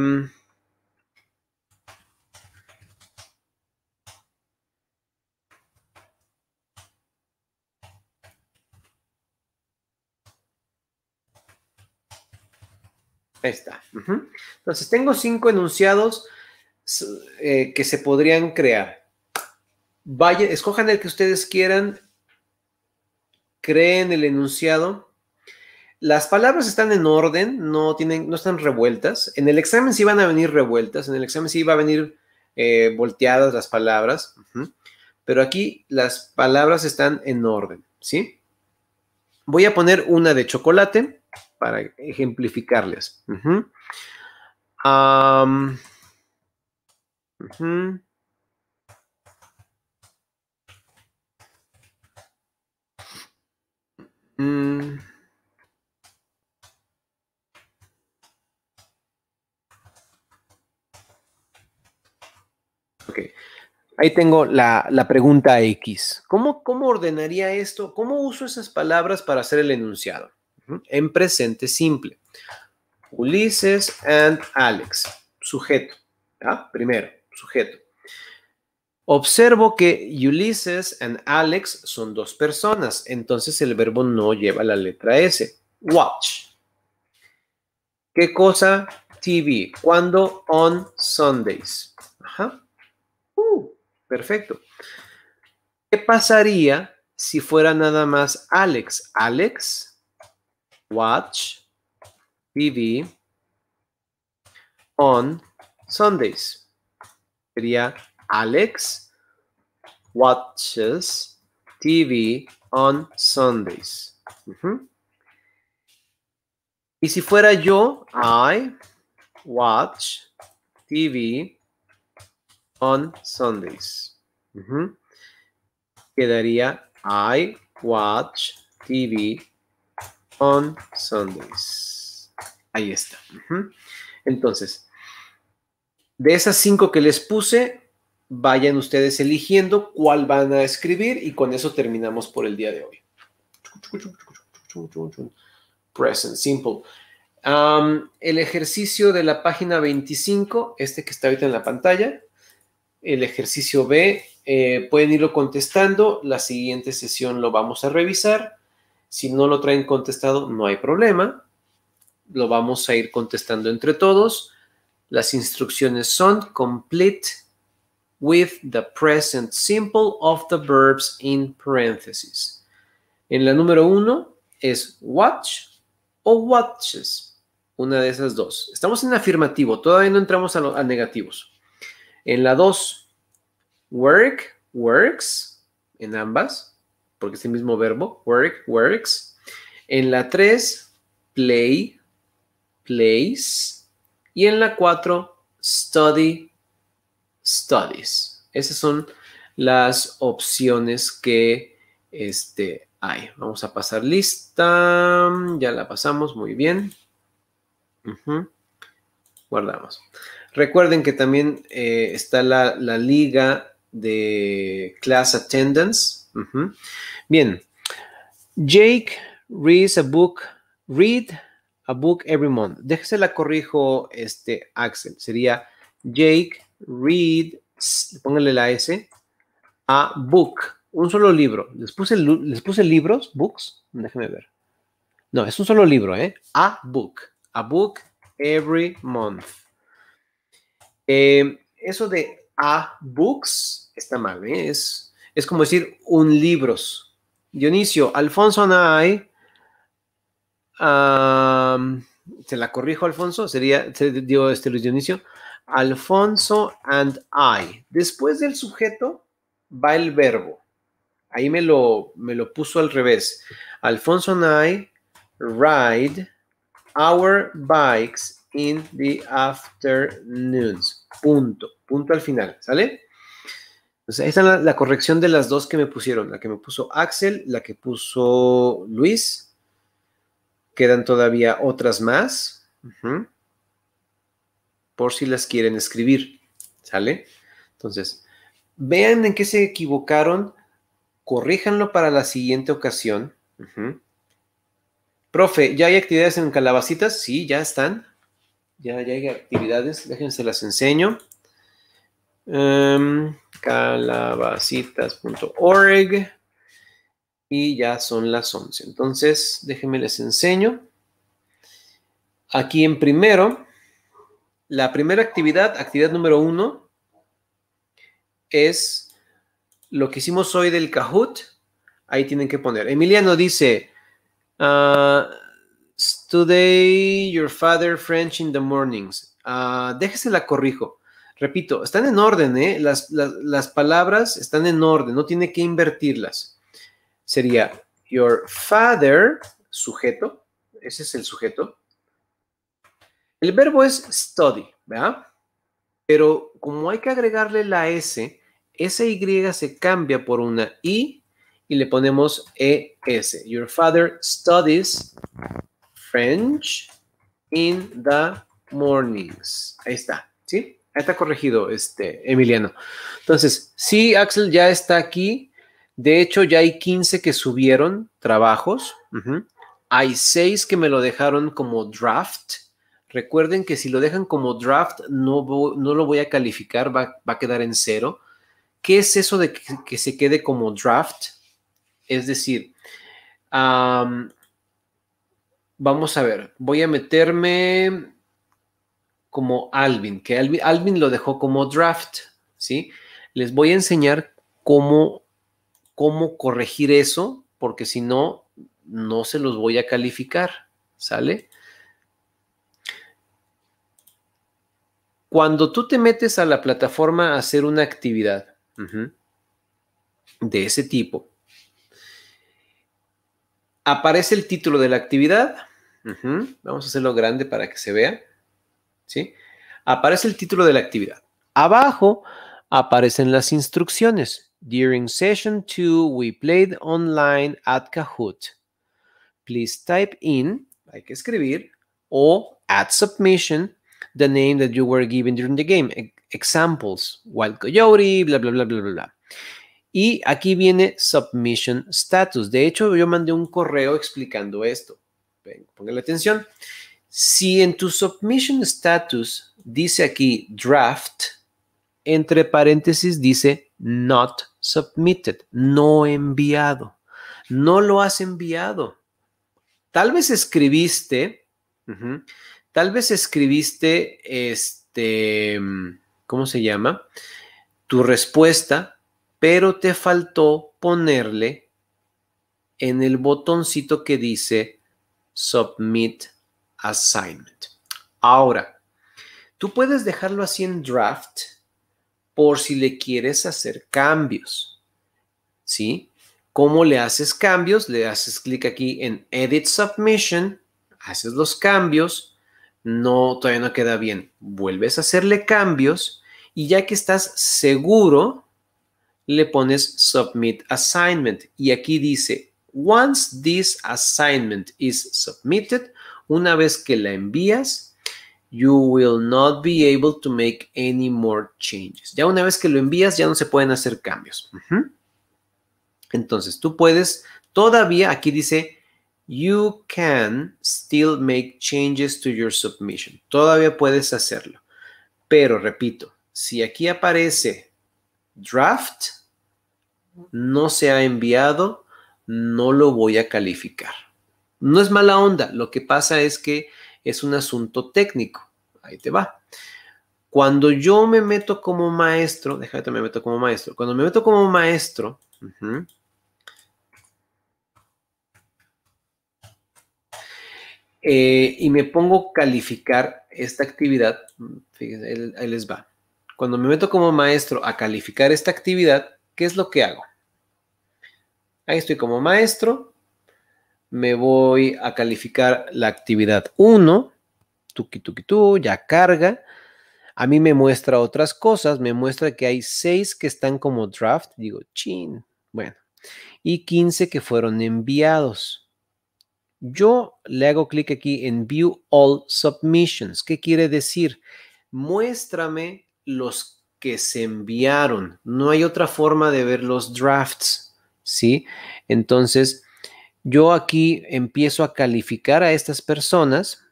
Ahí está. Entonces, tengo cinco enunciados eh, que se podrían crear. Vaya, escojan el que ustedes quieran, creen el enunciado. Las palabras están en orden, no, tienen, no están revueltas. En el examen sí van a venir revueltas, en el examen sí van a venir eh, volteadas las palabras, pero aquí las palabras están en orden, ¿sí? Voy a poner una de chocolate para ejemplificarles. Mm. Ahí tengo la, la pregunta X. ¿Cómo, ¿Cómo ordenaría esto? ¿Cómo uso esas palabras para hacer el enunciado? en presente simple. Ulises and Alex. Sujeto. Primero, sujeto. Observo que Ulises and Alex son dos personas, entonces el verbo no lleva la letra S. Watch. ¿Qué cosa? TV. ¿Cuándo? On Sundays. Ajá. Uh, perfecto. ¿Qué pasaría si fuera nada más Alex? Alex watch TV on Sundays. Sería Alex watches TV on Sundays. Y si fuera yo, I watch TV on Sundays. Quedaría I watch TV on Sundays. Ahí está. Entonces, de esas cinco que les puse, vayan ustedes eligiendo cuál van a escribir y con eso terminamos por el día de hoy. Present, simple. el ejercicio de la página 25, este que está ahorita en la pantalla, el ejercicio B, eh, pueden irlo contestando, la siguiente sesión lo vamos a revisar si no lo traen contestado, no hay problema. Lo vamos a ir contestando entre todos. Las instrucciones son complete with the present simple of the verbs in parentheses. En la número uno es watch o watches. Una de esas dos. Estamos en afirmativo, todavía no entramos a, negativos. En la dos, work, works, en ambas porque es el mismo verbo, work, works. En la 3, play, plays. Y en la 4, study, studies. Esas son las opciones que este, hay. Vamos a pasar lista. Ya la pasamos, muy bien. Guardamos. Recuerden que también eh, está la, la liga de class attendance Bien. Jake reads a book, read a book every month. Déjese la corrijo, este, Axel. Sería Jake reads, póngale la S, a book, un solo libro. Les puse, les puse libros, books, déjeme ver. No, es un solo libro, ¿eh? A book, a book every month. Eh, eso de a books está mal, ¿eh? Es es como decir un libros. Dionisio, Alfonso and I, ¿se la corrijo, Alfonso? Sería, se dio este Luis Dionisio. Alfonso and I. Después del sujeto va el verbo. Ahí me lo, me lo puso al revés. Alfonso and I ride our bikes in the afternoons. Punto. Punto al final. ¿Sale? Entonces, esa es la, corrección de las dos que me pusieron, la que me puso Axel, la que puso Luis. Quedan todavía otras más, por si las quieren escribir, ¿sale? Entonces, vean en qué se equivocaron, corríjanlo para la siguiente ocasión. Profe, ¿ya hay actividades en calabacitas? Sí, ya están. Ya, ya hay actividades, déjense las enseño. Em, calabacitas.org y ya son las 11. Entonces, déjenme les enseño. Aquí en primero, la primera actividad, actividad número uno, es lo que hicimos hoy del Kahoot. Ahí tienen que poner. Emiliano dice, ah, today your father French in the mornings. Ah, déjese la corrijo Repito, están en orden, ¿eh? Las, palabras están en orden, no tiene que invertirlas. Sería your father, sujeto, ese es el sujeto. El verbo es study, ¿verdad? Pero como hay que agregarle la S, esa Y se cambia por una I y le ponemos ES. Your father studies French in the mornings. Ahí está, ¿sí? está corregido, este, Emiliano. Entonces, sí, Axel ya está aquí. De hecho, ya hay 15 que subieron trabajos. Hay 6 que me lo dejaron como draft. Recuerden que si lo dejan como draft, no, no lo voy a calificar, va, a quedar en cero. ¿Qué es eso de que, se quede como draft? Es decir, vamos a ver, voy a meterme como Alvin, que Alvin, lo dejó como draft, ¿sí? Les voy a enseñar cómo, cómo corregir eso, porque si no, no se los voy a calificar, ¿sale? Cuando tú te metes a la plataforma a hacer una actividad de ese tipo, aparece el título de la actividad. vamos a hacerlo grande para que se vea. ¿sí? Aparece el título de la actividad. Abajo aparecen las instrucciones. During session 2, we played online at Kahoot. Please type in, hay que escribir, o at submission, the name that you were given during the game. E-, examples, Wild Coyote, bla, bla, bla, bla, bla, Y aquí viene submission status. De hecho, yo mandé un correo explicando esto. la atención. Si en tu submission status dice aquí draft, entre paréntesis dice not submitted, no enviado. No lo has enviado. Tal vez escribiste, tal vez escribiste este, ¿cómo se llama? Tu respuesta, pero te faltó ponerle en el botoncito que dice submit assignment. Ahora, tú puedes dejarlo así en draft por si le quieres hacer cambios. ¿Sí? ¿Cómo le haces cambios? Le haces clic aquí en Edit Submission, haces los cambios, no, todavía no queda bien, vuelves a hacerle cambios y ya que estás seguro, le pones Submit Assignment y aquí dice, once this assignment is submitted, una vez que la envías, you will not be able to make any more changes. Ya una vez que lo envías, ya no se pueden hacer cambios. Entonces, tú puedes, todavía aquí dice, you can still make changes to your submission. Todavía puedes hacerlo. Pero, repito, si aquí aparece draft, no se ha enviado, no lo voy a calificar. No es mala onda, lo que pasa es que es un asunto técnico. Ahí te va. Cuando yo me meto como maestro, déjate, me meto como maestro. Cuando me meto como maestro, eh, y me pongo a calificar esta actividad, fíjense, ahí les va. Cuando me meto como maestro a calificar esta actividad, ¿qué es lo que hago? Ahí estoy como maestro, me voy a calificar la actividad 1, tuki tuki tu, ya carga. A mí me muestra otras cosas, me muestra que hay 6 que están como draft, digo, chin, bueno, y 15 que fueron enviados. Yo le hago clic aquí en View All Submissions. ¿Qué quiere decir? Muéstrame los que se enviaron. No hay otra forma de ver los drafts, ¿sí? Entonces, yo aquí empiezo a calificar a estas personas.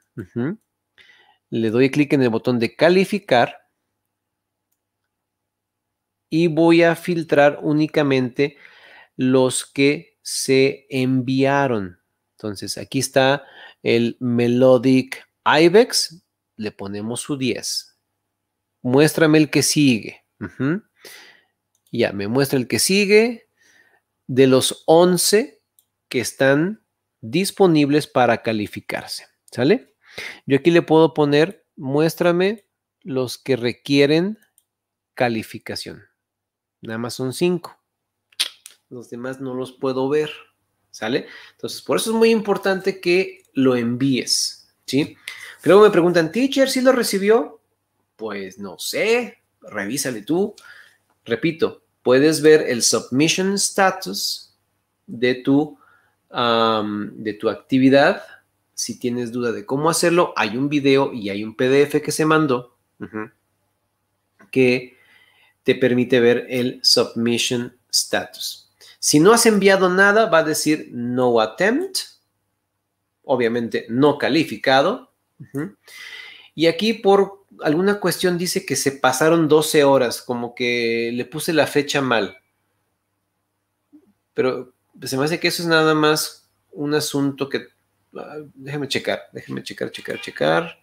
Le doy clic en el botón de calificar y voy a filtrar únicamente los que se enviaron. Entonces aquí está el Melodic IBEX, le ponemos su 10. Muéstrame el que sigue. Ya, me muestra el que sigue. De los 11, que están disponibles para calificarse. ¿Sale? Yo aquí le puedo poner, muéstrame los que requieren calificación. Nada más son cinco. Los demás no los puedo ver. ¿Sale? Entonces, por eso es muy importante que lo envíes. ¿Sí? Luego me preguntan, teacher, ¿sí lo recibió? Pues no sé, revísale tú. Repito, puedes ver el submission status de tu de tu actividad. Si tienes duda de cómo hacerlo, hay un video y hay un PDF que se mandó que te permite ver el submission status. Si no has enviado nada, va a decir no attempt, obviamente no calificado. Y aquí por alguna cuestión dice que se pasaron 12 horas, como que le puse la fecha mal. Pero se me hace que eso es nada más un asunto que. Ah, déjeme checar, déjame checar, checar, checar.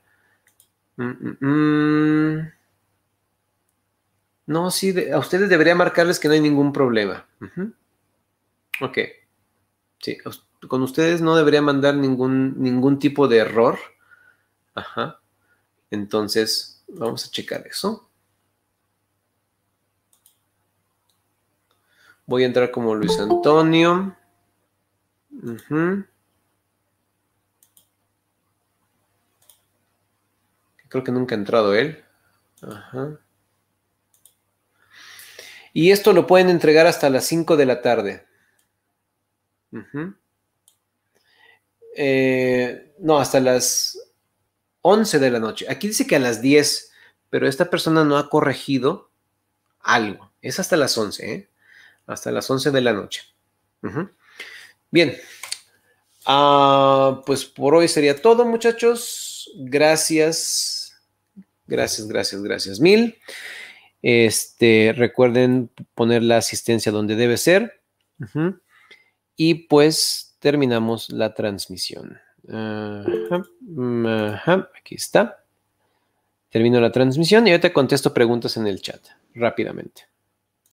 Mm, mm, mm. No, sí, a ustedes debería marcarles que no hay ningún problema. Ok. Sí, con ustedes no debería mandar ningún, ningún tipo de error. Ajá. Entonces, vamos a checar eso. Voy a entrar como Luis Antonio. Creo que nunca ha entrado él. Ajá. Y esto lo pueden entregar hasta las 5 de la tarde. Eh, no, hasta las 11 de la noche. Aquí dice que a las 10, pero esta persona no ha corregido algo. Es hasta las 11, ¿eh? hasta las 11 de la noche. Bien, ah, pues por hoy sería todo muchachos. Gracias, gracias, gracias, gracias mil. Este, recuerden poner la asistencia donde debe ser. Y pues terminamos la transmisión. Aquí está. Termino la transmisión y te contesto preguntas en el chat rápidamente.